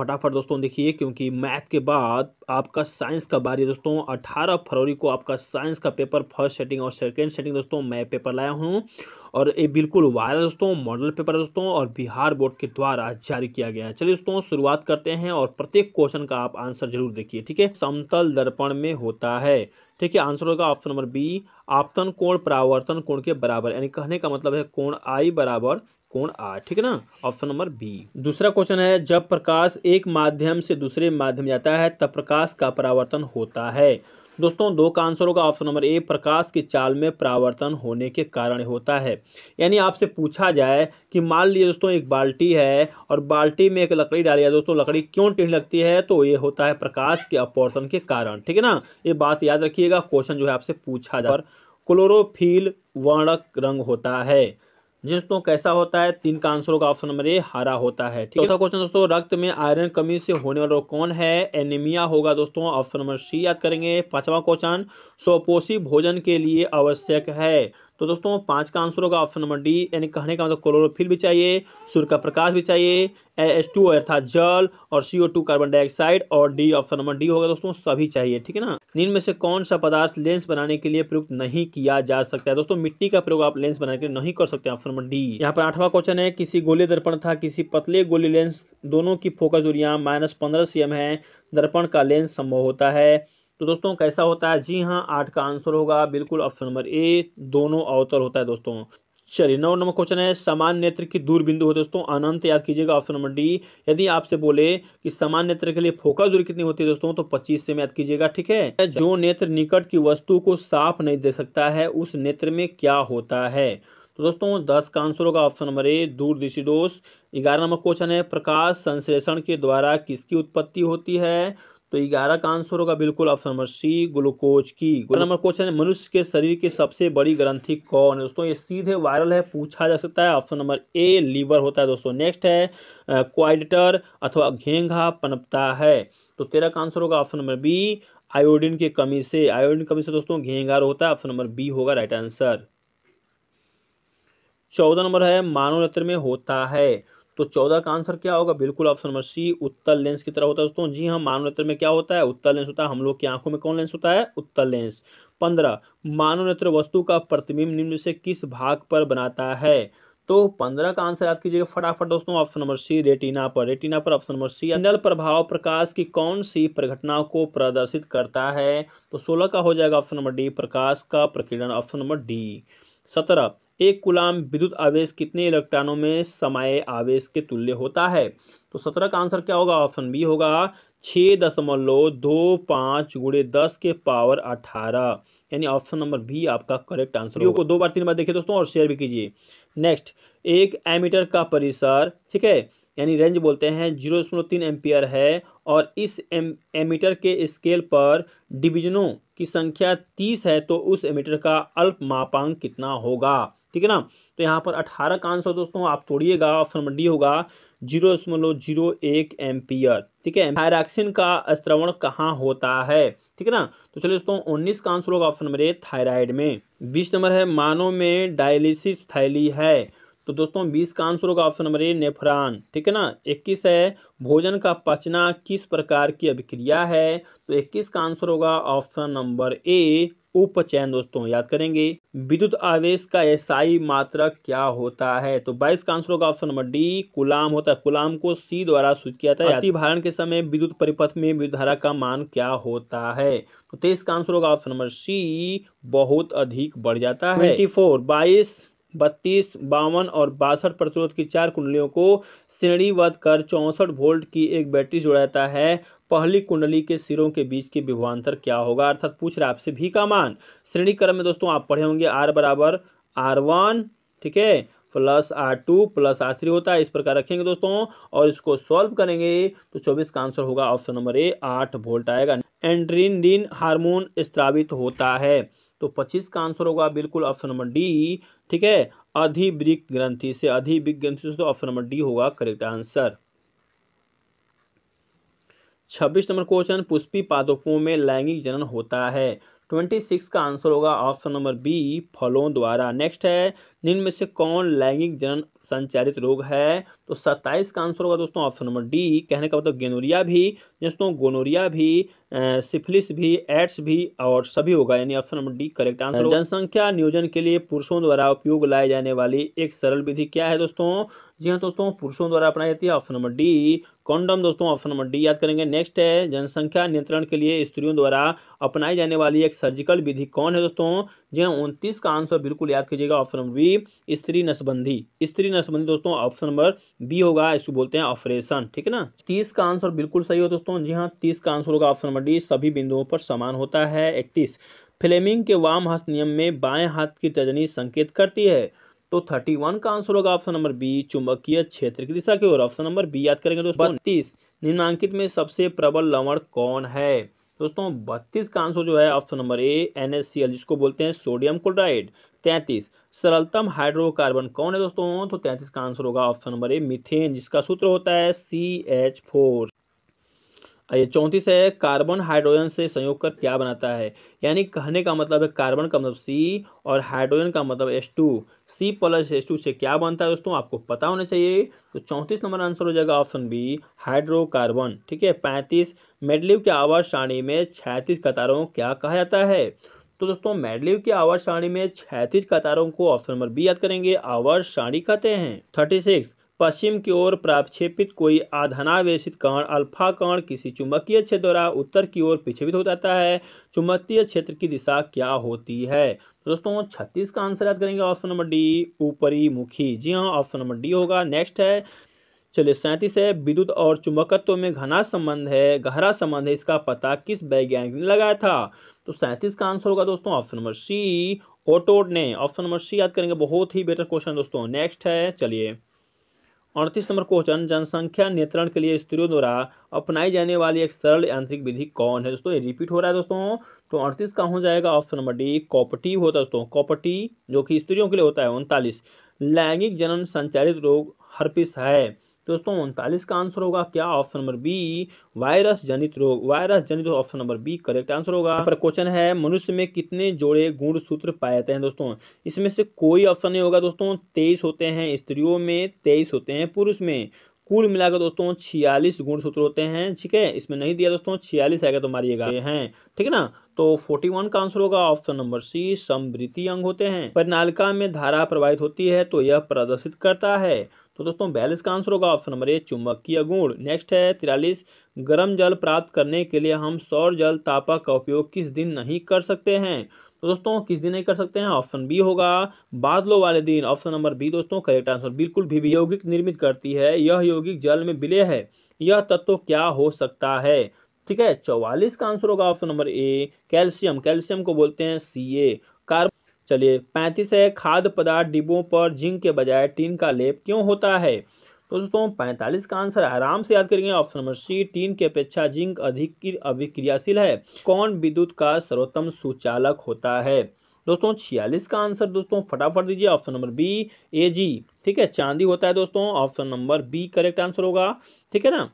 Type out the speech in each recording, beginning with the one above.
फटाफट दोस्तों देखिए क्योंकि मैथ के बाद आपका साइंस का बारी दोस्तों 18 फरवरी को आपका साइंस का पेपर फर्स्ट सेटिंग और सेकेंड सेटिंग दोस्तों मैं पेपर लाया हूँ और ये बिल्कुल वायरल दोस्तों मॉडल पेपर दोस्तों और बिहार बोर्ड के द्वारा जारी किया गया है चलिए दोस्तों शुरुआत करते हैं और प्रत्येक क्वेश्चन का आप आंसर जरूर देखिए ठीक है समतल दर्पण में होता है ठीक है आंसर होगा ऑप्शन नंबर बी आपतन कोण परावर्तन कोण के बराबर यानी कहने का मतलब है कोण आई बराबर कोण आर ठीक है ना ऑप्शन नंबर बी दूसरा क्वेश्चन है जब प्रकाश एक माध्यम से दूसरे माध्यम जाता है तब प्रकाश का परावर्तन होता है दोस्तों दो का आंसर होगा ऑप्शन नंबर ए प्रकाश की चाल में परावर्तन होने के कारण होता है यानी आपसे पूछा जाए कि मान लीजिए दोस्तों एक बाल्टी है और बाल्टी में एक लकड़ी डाली है दोस्तों लकड़ी क्यों टिढ़ लगती है तो ये होता है प्रकाश के अपवर्तन के कारण ठीक है ना ये बात याद रखिएगा क्वेश्चन जो है आपसे पूछा जाए क्लोरोफिल वर्णक रंग होता है जी दोस्तों कैसा होता है तीन का आंसरों का ऑप्शन नंबर ए हरा होता है चौथा क्वेश्चन दोस्तों रक्त में आयरन कमी से होने वाला कौन है एनीमिया होगा दोस्तों ऑप्शन नंबर सी याद करेंगे पांचवा क्वेश्चन स्वपोषी भोजन के लिए आवश्यक है तो दोस्तों पांच का आंसर होगा ऑप्शन नंबर डी यानी कहने का मतलब क्लोरोफिल भी चाहिए सूर्य का प्रकाश भी चाहिए एस टू अर्थात जल और सीओ टू कार्बन डाइऑक्साइड और डी ऑप्शन नंबर डी होगा दोस्तों सभी चाहिए ठीक है ना निम्न में से कौन सा पदार्थ लेंस बनाने के लिए प्रयुक्त नहीं किया जा सकता है दोस्तों मिट्टी का प्रयोग आप लेंस बनाने के लिए नहीं कर सकते ऑप्शन नंबर डी यहाँ पर आठवां क्वेश्चन है किसी गोले दर्पण था किसी पतले गोले लेंस दोनों की फोकस दूरिया माइनस पंद्रह सी है दर्पण का लेंस संभव होता है तो दोस्तों कैसा होता है जी हाँ आठ का आंसर होगा बिल्कुल ऑप्शन नंबर ए दोनों अवतर होता है दोस्तों चलिए नौ नंबर क्वेश्चन है समान नेत्र की दूर बिंदु हो दोस्तों अनंत याद कीजिएगा ऑप्शन नंबर डी यदि आपसे बोले कि समान नेत्र के लिए फोकस दूरी कितनी होती है दोस्तों तो 25 से याद कीजिएगा ठीक है जो नेत्र निकट की वस्तु को साफ नहीं दे सकता है उस नेत्र में क्या होता है तो दोस्तों दस का आंसर होगा ऑप्शन नंबर ए दूरदृष्टि दोष ग्यारह नंबर क्वेश्चन है प्रकाश संश्लेषण के द्वारा किसकी उत्पत्ति होती है तो ग्यारह का आंसर होगा बिल्कुल ऑप्शन नंबर सी ग्लूकोज की नंबर क्वेश्चन है मनुष्य के शरीर की सबसे बड़ी ग्रंथि कौन है दोस्तों ये सीधे वायरल है पूछा जा सकता है ऑप्शन नंबर ए लीवर होता है दोस्तों नेक्स्ट है क्वाइडिटर अथवा घेंघा पनपता है तो तेरह का आंसर होगा ऑप्शन नंबर बी आयोडीन की कमी से आयोडीन कमी से दोस्तों घेंगा होता है ऑप्शन नंबर बी होगा राइट आंसर चौदह नंबर है मानव नेत्र में होता है तो चौदह का आंसर क्या होगा बिल्कुल ऑप्शन नंबर सी उत्तर लेंस की तरह होता है दोस्तों जी हाँ मानव नेत्र में क्या होता है उत्तर लेंस होता है हम लोग की आंखों में कौन लेंस होता है उत्तर लेंस पंद्रह मानव नेत्र वस्तु का प्रतिबिंब निम्न से किस भाग पर बनाता है तो पंद्रह का आंसर याद कीजिएगा फटाफट दोस्तों ऑप्शन नंबर सी रेटिना पर रेटिना पर ऑप्शन नंबर सी अंदर प्रभाव प्रकाश की कौन सी परिघटना को प्रदर्शित करता है तो सोलह का हो जाएगा ऑप्शन नंबर डी प्रकाश का प्रकीर्णन ऑप्शन नंबर डी सत्रह एक कुलाम विद्युत आवेश कितने इलेक्ट्रॉनों में समय आवेश के तुल्य होता है तो सत्रह का आंसर क्या होगा ऑप्शन बी होगा छः दशमलव दो पाँच गुड़े दस के पावर अठारह यानी ऑप्शन नंबर बी आपका करेक्ट आंसर वीडियो को दो बार तीन बार देखिए दोस्तों और शेयर भी कीजिए नेक्स्ट एक एमीटर का परिसर ठीक है यानी रेंज बोलते हैं जीरो दशमलव तीन एम्पियर है और इस एम एमीटर के स्केल पर डिवीजनों की संख्या तीस है तो उस एमीटर का अल्प मापांक कितना होगा ठीक है ना तो यहाँ पर अठारह का आंसर दोस्तों आप तोड़िएगा ऑप्शन नंबर डी होगा जीरो दशमलव जीरो एक एम्पियर ठीक है थायरक्सिन का स्त्रवण कहाँ होता है ठीक है ना तो चलिए दोस्तों उन्नीस का आंसर होगा ऑप्शन नंबर ए थायराइड में बीस नंबर है मानव में डायलिसिस थैली है तो दोस्तों बीस का आंसर होगा ऑप्शन नंबर ए नेफरान ठीक है ना इक्कीस है भोजन का पचना किस प्रकार की अभिक्रिया है तो इक्कीस का आंसर होगा ऑप्शन नंबर ए उपचयन दोस्तों याद करेंगे विद्युत आवेश का एसआई मात्रक क्या होता है तो 22 का आंसर होगा ऑप्शन नंबर डी कुलाम होता है कुलाम को सी द्वारा सूचित किया जाता है भारण के समय विद्युत परिपथ में विद्युत धारा का मान क्या होता है तो तेईस का आंसर होगा ऑप्शन नंबर सी बहुत अधिक बढ़ जाता है ट्वेंटी फोर बाईस बत्तीस बावन और बासठ प्रतिरोध की चार कुंडलियों को श्रेणीबद्ध कर चौंसठ वोल्ट की एक बैटरी जोड़ा जाता है पहली कुंडली के सिरों के बीच की विभवान्तर क्या होगा अर्थात पूछ रहा है आपसे भी का मान श्रेणी क्रम में दोस्तों आप पढ़े होंगे आर बराबर आर वन ठीक है plus R two plus R three होता है इस प्रकार रखेंगे दोस्तों और इसको सॉल्व करेंगे तो चौबीस का आंसर होगा ऑप्शन नंबर ए आठ वोल्ट आएगा एंड्रीन डीन हार्मोन स्त्रावित होता है तो पच्चीस का आंसर होगा बिल्कुल ऑप्शन नंबर डी ठीक है अधिवृक्क ग्रंथि से अधिवृक्क ग्रंथि से ऑप्शन तो नंबर डी होगा करेक्ट आंसर छब्बीस नंबर क्वेश्चन पुष्पी पादपों में लैंगिक जनन होता है ट्वेंटी सिक्स का आंसर होगा ऑप्शन नंबर बी फलों द्वारा नेक्स्ट है निम्न में से कौन लैंगिक जनन संचारित रोग है तो सत्ताईस का आंसर होगा दोस्तों ऑप्शन नंबर डी कहने का मतलब गेनोरिया भी दोस्तों गोनोरिया भी सिफिलिस भी एड्स भी और सभी होगा यानी option number D correct answer जनसंख्या नियोजन के लिए पुरुषों द्वारा उपयोग लाई जाने वाली एक सरल विधि क्या है दोस्तों जी हाँ दोस्तों पुरुषों द्वारा अपनाई जाती है ऑप्शन नंबर डी कॉन्डम दोस्तों ऑप्शन नंबर डी याद करेंगे नेक्स्ट है जनसंख्या नियंत्रण के लिए स्त्रियों द्वारा अपनाई जाने वाली एक सर्जिकल विधि कौन है दोस्तों जी हाँ उनतीस का आंसर बिल्कुल याद कीजिएगा ऑप्शन नंबर बी स्त्री नसबंदी स्त्री नसबंदी दोस्तों ऑप्शन नंबर बी होगा इसको बोलते हैं ऑपरेशन ठीक है ना तीस का आंसर बिल्कुल सही हो दोस्तों जी हाँ तीस का आंसर होगा ऑप्शन नंबर डी सभी बिंदुओं पर समान होता है इकतीस फ्लेमिंग के वाम हस्त नियम में बाएं हाथ की तजनी संकेत करती है तो थर्टी वन का आंसर होगा ऑप्शन नंबर बी चुंबकीय क्षेत्र की दिशा की ओर ऑप्शन नंबर बी याद करेंगे दोस्तों बत्तीस निम्नांकित में सबसे प्रबल लवण कौन है दोस्तों बत्तीस का आंसर जो है ऑप्शन नंबर ए एन जिसको बोलते हैं सोडियम क्लोराइड तैंतीस सरलतम हाइड्रोकार्बन कौन है दोस्तों तो तैंतीस का आंसर होगा ऑप्शन नंबर ए मिथेन जिसका सूत्र होता है सी एच फोर ये चौंतीस है कार्बन हाइड्रोजन से संयोग कर क्या बनाता है यानी कहने का मतलब है कार्बन का मतलब सी और हाइड्रोजन का मतलब S two C plus S two से क्या बनता है दोस्तों आपको पता होना चाहिए तो चौंतीस नंबर आंसर हो जाएगा ऑप्शन बी हाइड्रोकार्बन ठीक है पैंतीस मेडलिव के आवास श्रेणी में छैतीस कतारों क्या कहा जाता है तो दोस्तों मेडलिव की आवास श्रेणी में छैतीस कतारों को ऑप्शन नंबर बी याद करेंगे आवास श्रेणी कहते हैं थर्टी सिक्स पश्चिम की ओर प्राक्षेपित कोई आधनावेश कण अल्फा कण किसी चुंबकीय क्षेत्र द्वारा उत्तर की ओर पिछवित हो जाता है चुंबकीय क्षेत्र की दिशा क्या होती है दोस्तों छत्तीस का आंसर याद करेंगे ऑप्शन नंबर डी ऊपरी मुखी जी हाँ ऑप्शन नंबर डी होगा नेक्स्ट है चलिए सैंतीस है विद्युत और चुंबकत्व में घना संबंध है गहरा संबंध है इसका पता किस वैज्ञानिक ने लगाया था तो सैंतीस का आंसर होगा दोस्तों ऑप्शन नंबर सी ओटोड ने ऑप्शन नंबर सी याद करेंगे बहुत ही बेटर क्वेश्चन दोस्तों नेक्स्ट है चलिए अड़तीस नंबर क्वेश्चन जनसंख्या नियंत्रण के लिए स्त्रियों द्वारा अपनाई जाने वाली एक सरल यांत्रिक विधि कौन है दोस्तों ये रिपीट हो रहा है दोस्तों तो अड़तीस का हो जाएगा ऑप्शन नंबर डी कॉपटी होता है दोस्तों कॉपटी जो कि स्त्रियों के लिए होता है उनतालीस लैंगिक जनन संचालित रोग हर्पिस है दोस्तों उनतालीस का आंसर होगा क्या ऑप्शन नंबर बी वायरस जनित रोग वायरस जनित option number B correct answer होगा पर क्वेश्चन है मनुष्य में कितने जोड़े गुण सूत्र पाए जाते हैं दोस्तों इसमें से कोई ऑप्शन नहीं होगा दोस्तों तेईस होते हैं स्त्रियों में तेईस होते हैं पुरुष में कुल मिलाकर दोस्तों छियालीस गुण सूत्र होते हैं ठीक है इसमें नहीं दिया दोस्तों छियालीस आएगा तो मारिएगा हैं ठीक है ना तो फोर्टी वन का आंसर होगा ऑप्शन नंबर सी समृति अंग होते हैं परनालिका में धारा प्रवाहित होती है तो यह प्रदर्शित करता है तो दोस्तों बयालीस का आंसर होगा ऑप्शन नंबर ए चुंबकीय गुण नेक्स्ट है तिरालीस गर्म जल प्राप्त करने के लिए हम सौर जल तापक का उपयोग किस दिन नहीं कर सकते हैं तो दोस्तों किस दिन नहीं कर सकते हैं ऑप्शन बी होगा बादलों वाले दिन ऑप्शन नंबर बी दोस्तों करेक्ट आंसर बिल्कुल भी, यौगिक निर्मित करती है यह यौगिक जल में विलय है यह तत्व क्या हो सकता है ठीक है चौवालीस का आंसर होगा option number A calcium calcium को बोलते हैं सी ए कार्बन चलिए पैंतीस है खाद्य पदार्थ डिब्बों पर जिंक के बजाय टीन का लेप क्यों होता है तो दोस्तों पैंतालीस का आंसर आराम से याद करेंगे ऑप्शन नंबर सी टीन की अपेक्षा जिंक अधिक अभिक्रियाशील है कौन विद्युत का सर्वोत्तम सुचालक होता है दोस्तों छियालीस का आंसर दोस्तों फटाफट दीजिए option number B A G ठीक है चांदी होता है दोस्तों option number B correct answer होगा ठीक है ना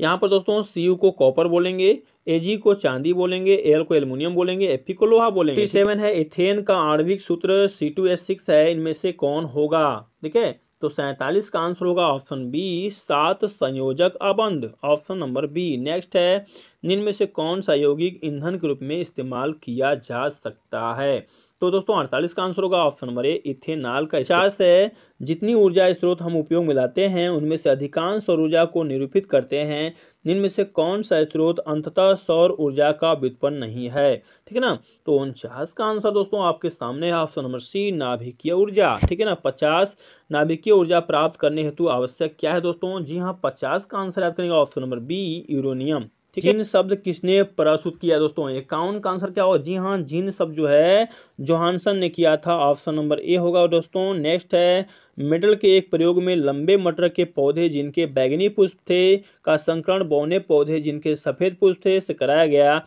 यहाँ पर दोस्तों सी को कॉपर बोलेंगे एजी को चांदी बोलेंगे एल को एल्यूमिनियम बोलेंगे एफ को लोहा बोलेंगे सेवन है इथेन का आणविक सूत्र सी टू एस सिक्स है इनमें से कौन होगा ठीक है तो सैंतालीस का आंसर होगा ऑप्शन बी सात संयोजक अबंध ऑप्शन नंबर बी नेक्स्ट है निम्न से कौन सा यौगिक ईंधन के रूप में इस्तेमाल किया जा सकता है तो दोस्तों अड़तालीस का आंसर होगा ऑप्शन नंबर ए इथेनॉल का इचास है जितनी ऊर्जा स्रोत हम उपयोग में लाते हैं उनमें से अधिकांश ऊर्जा को निरूपित करते हैं निम्न से कौन सा स्रोत अंततः सौर ऊर्जा का व्युत्पन्न नहीं है ठीक है ना तो उनचास का आंसर दोस्तों आपके सामने है ऑप्शन नंबर सी नाभिकीय ऊर्जा ठीक है ना पचास नाभिकीय ऊर्जा प्राप्त करने हेतु आवश्यक क्या है दोस्तों जी हाँ पचास का आंसर याद करेंगे ऑप्शन नंबर बी यूरोनियम जिन शब्द किसने प्रस्तुत किया दोस्तों एकाउन का आंसर क्या होगा जी हाँ जिन शब्द जो है जोहानसन ने किया था ऑप्शन नंबर ए होगा दोस्तों नेक्स्ट है मेडल के एक प्रयोग में लंबे मटर के पौधे जिनके बैगनी पुष्प थे का संकरण बौने पौधे जिनके सफ़ेद पुष्प थे से कराया गया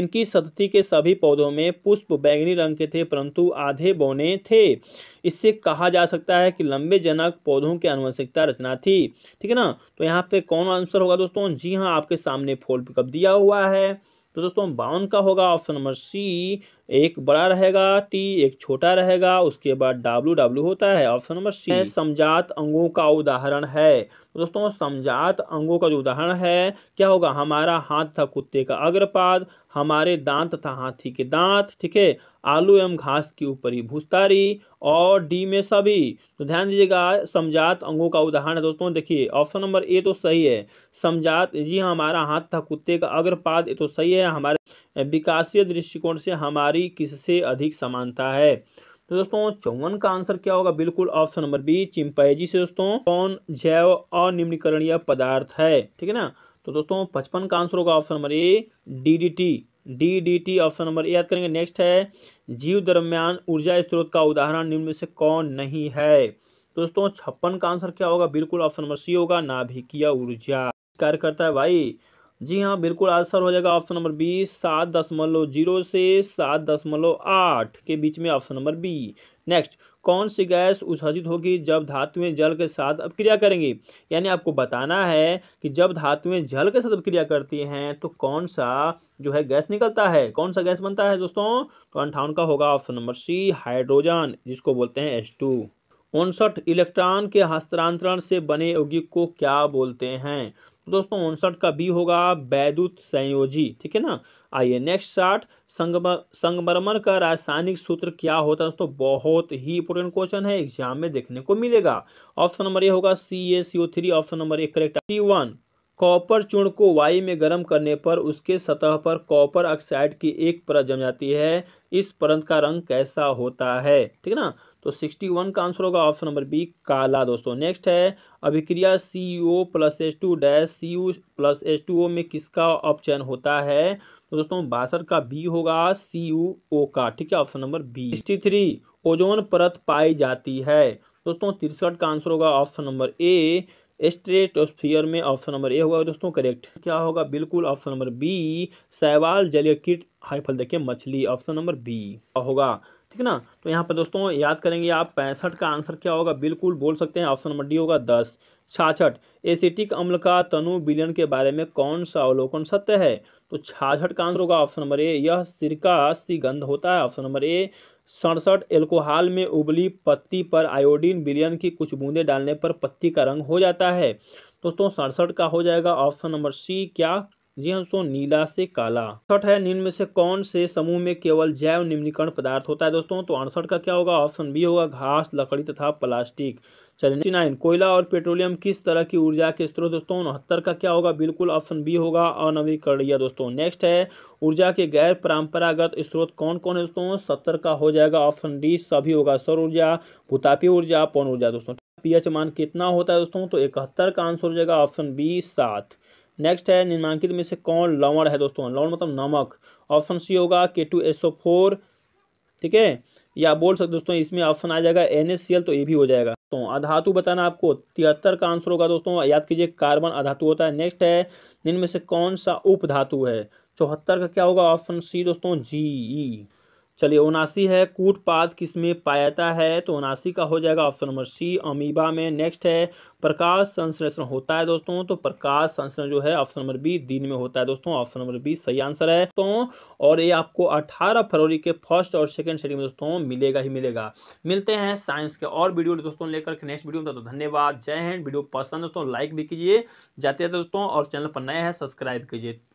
इनकी सतती के सभी पौधों में पुष्प बैगनी रंग के थे परंतु आधे बौने थे इससे कहा जा सकता है कि लंबे जनक पौधों की अनुवंशिकता रचना थी ठीक है ना तो यहाँ पे कौन आंसर होगा दोस्तों जी हाँ आपके सामने फोल्ड पिकअप दिया हुआ है तो दोस्तों बावन का होगा ऑप्शन नंबर सी एक बड़ा रहेगा टी एक छोटा रहेगा उसके बाद डब्ल्यू डब्ल्यू होता है ऑप्शन नंबर सी समझात अंगों का उदाहरण है तो दोस्तों समझात अंगों का जो उदाहरण है क्या होगा हमारा हाथ था कुत्ते का अग्रपाद हमारे दांत तथा हाथी के दांत ठीक है आलू एवं घास की ऊपरी भूस्तारी और डी में सभी तो ध्यान दीजिएगा समझात अंगों का उदाहरण दोस्तों देखिए ऑप्शन नंबर ए तो सही है समझात जी हाँ, हमारा हाथ था कुत्ते का अग्रपाद ये तो सही है हमारे विकासीय दृष्टिकोण से हमारी किससे अधिक समानता है तो दोस्तों चौवन का आंसर क्या होगा बिल्कुल ऑप्शन नंबर बी चिंपैजी से दोस्तों कौन जैव अनिम्नीकरणीय पदार्थ है ठीक है ना तो दोस्तों पचपन का आंसर होगा option number A DDT DDT option number A याद करेंगे नेक्स्ट है जीव दरम्यान ऊर्जा स्रोत का उदाहरण निम्न में से कौन नहीं है तो दोस्तों छप्पन का आंसर क्या होगा बिल्कुल ऑप्शन नंबर सी होगा नाभिकीय ऊर्जा कार्य करता है भाई जी हाँ बिल्कुल आंसर हो जाएगा ऑप्शन नंबर बी सात दशमलव जीरो से सात दशमलव आठ के बीच में ऑप्शन नंबर बी नेक्स्ट कौन सी गैस उत्सर्जित होगी जब धातुएं जल के साथ अपक्रिया करेंगी यानी आपको बताना है कि जब धातुएं जल के साथ अपक्रिया करती हैं तो कौन सा जो है गैस निकलता है कौन सा गैस बनता है दोस्तों तो अंठावन का होगा ऑप्शन नंबर सी हाइड्रोजन जिसको बोलते हैं एच टू उनसठ इलेक्ट्रॉन के हस्तांतरण से बने यौगिक को क्या बोलते हैं दोस्तों उनसठ का बी होगा बैदुत संयोजी ठीक है ना आइए नेक्स्ट शार्ट संगमर संगमरमर का रासायनिक सूत्र क्या होता है दोस्तों बहुत ही इंपोर्टेंट क्वेश्चन है एग्जाम में देखने को मिलेगा ऑप्शन नंबर ए होगा C A C O three option number A correct C one copper चूर्ण को वायु में गर्म करने पर उसके सतह पर कॉपर ऑक्साइड की एक परत जम जाती है इस परत का रंग कैसा होता है ठीक है ना तो सिक्सटी वन का आंसर होगा ऑप्शन नंबर बी काला दोस्तों नेक्स्ट है अभिक्रिया C O plus H two dash C U plus H two O में किसका ऑप्शन होता है तो दोस्तों बासठ का बी होगा सी यू ओ का ठीक है option number B sixty three ozone परत पाई जाती है दोस्तों तिरसठ का आंसर होगा ऑप्शन नंबर ए स्ट्रेटोस्फियर में ऑप्शन नंबर ए होगा दोस्तों करेक्ट क्या होगा बिल्कुल ऑप्शन नंबर बी सवाल जलीय कीट हाइफल देखिए मछली ऑप्शन नंबर बी होगा ठीक ना तो यहाँ पर दोस्तों याद करेंगे आप पैंसठ का आंसर क्या होगा बिल्कुल बोल सकते हैं ऑप्शन नंबर डी होगा दस छाछठ एसिटिक अम्ल का तनु विलयन के बारे में कौन सा अवलोकन सत्य है तो छाछठ का आंसर होगा ऑप्शन नंबर ए यह सिरका सी गंध होता है ऑप्शन नंबर ए सड़सठ एल्कोहल में उबली पत्ती पर आयोडीन बिलियन की कुछ बूंदें डालने पर पत्ती का रंग हो जाता है दोस्तों सड़सठ का हो जाएगा ऑप्शन नंबर सी क्या जी हाँ दोस्तों नीला से काला अड़सठ है निम्न में से कौन से समूह में केवल जैव निम्नीकरण पदार्थ होता है दोस्तों तो अड़सठ का क्या होगा ऑप्शन बी होगा घास लकड़ी तथा प्लास्टिक चलिए नाइन कोयला और पेट्रोलियम किस तरह की ऊर्जा के स्रोत दोस्तों उनहत्तर का क्या होगा बिल्कुल ऑप्शन बी होगा अनवीकरणीय दोस्तों नेक्स्ट है ऊर्जा के गैर परंपरागत स्रोत कौन कौन है दोस्तों सत्तर का हो जाएगा ऑप्शन डी सभी होगा सौर ऊर्जा भूतापीय ऊर्जा पौन ऊर्जा दोस्तों पीएच मान कितना होता है दोस्तों तो इकहत्तर का आंसर हो जाएगा ऑप्शन बी सात नेक्स्ट है निम्नांकित में से कौन लवण है दोस्तों लवण मतलब नमक ऑप्शन सी होगा के टू एस ओ फोर ठीक है या बोल सकते दोस्तों इसमें ऑप्शन आ जाएगा एन एस सी एल तो ये भी हो जाएगा दोस्तों अधातु बताना आपको तिहत्तर का आंसर होगा दोस्तों याद कीजिए कार्बन अधातु होता है नेक्स्ट है में से कौन सा उपधातु है चौहत्तर का क्या होगा ऑप्शन सी दोस्तों जी ई e। चलिए उनासी है कूटपात किसमें पाया जाता है तो उनासी का हो जाएगा ऑप्शन नंबर सी अमीबा में नेक्स्ट है प्रकाश संश्लेषण होता है दोस्तों तो प्रकाश संश्लेषण जो है ऑप्शन नंबर बी दिन में होता है दोस्तों ऑप्शन नंबर बी सही आंसर है तो और ये आपको 18 फरवरी के फर्स्ट और सेकंड श्रेणी में दोस्तों मिलेगा ही मिलेगा मिलते हैं साइंस के और वीडियो दोस्तों लेकर के नेक्स्ट वीडियो में तो धन्यवाद जय हिंद वीडियो पसंद दोस्तों लाइक भी कीजिए जाते जाते दोस्तों और चैनल पर नए हैं सब्सक्राइब कीजिए